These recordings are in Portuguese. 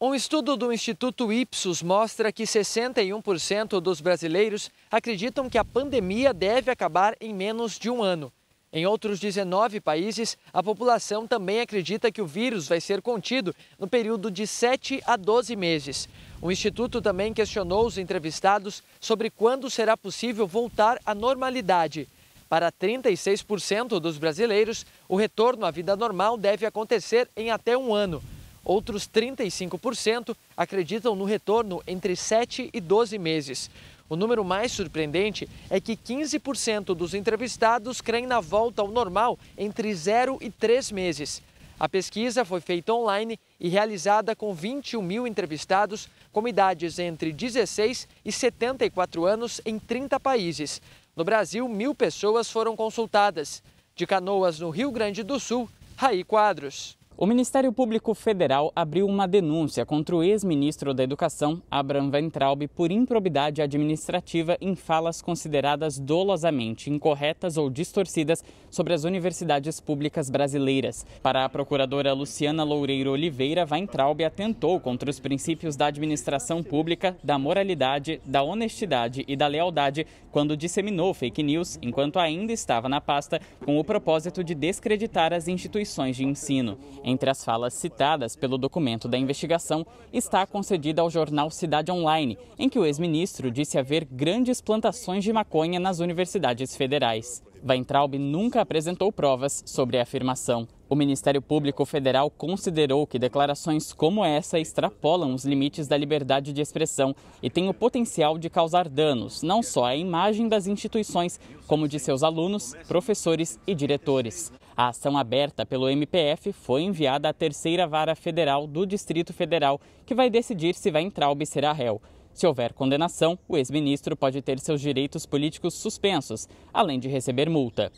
Um estudo do Instituto Ipsos mostra que 61% dos brasileiros acreditam que a pandemia deve acabar em menos de um ano. Em outros 19 países, a população também acredita que o vírus vai ser contido no período de 7 a 12 meses. O Instituto também questionou os entrevistados sobre quando será possível voltar à normalidade. Para 36% dos brasileiros, o retorno à vida normal deve acontecer em até um ano. Outros 35% acreditam no retorno entre 7 e 12 meses. O número mais surpreendente é que 15% dos entrevistados creem na volta ao normal entre 0 e 3 meses. A pesquisa foi feita online e realizada com 21 mil entrevistados com idades entre 16 e 74 anos em 30 países. No Brasil, mil pessoas foram consultadas. De Canoas, no Rio Grande do Sul, Raí Quadros. O Ministério Público Federal abriu uma denúncia contra o ex-ministro da Educação, Abraham Weintraub, por improbidade administrativa em falas consideradas dolosamente incorretas ou distorcidas sobre as universidades públicas brasileiras. Para a procuradora Luciana Loureiro Oliveira, Weintraub atentou contra os princípios da administração pública, da moralidade, da honestidade e da lealdade quando disseminou fake news enquanto ainda estava na pasta com o propósito de descreditar as instituições de ensino. Em entre as falas citadas pelo documento da investigação está a concedida ao jornal Cidade Online, em que o ex-ministro disse haver grandes plantações de maconha nas universidades federais. Weintraub nunca apresentou provas sobre a afirmação. O Ministério Público Federal considerou que declarações como essa extrapolam os limites da liberdade de expressão e têm o potencial de causar danos, não só à imagem das instituições, como de seus alunos, professores e diretores. A ação aberta pelo MPF foi enviada à Terceira Vara Federal do Distrito Federal, que vai decidir se Weintraub será réu. Se houver condenação, o ex-ministro pode ter seus direitos políticos suspensos, além de receber multa.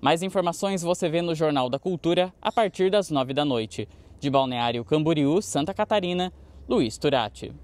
Mais informações você vê no Jornal da Cultura a partir das nove da noite. De Balneário Camboriú, Santa Catarina, Luiz Turati.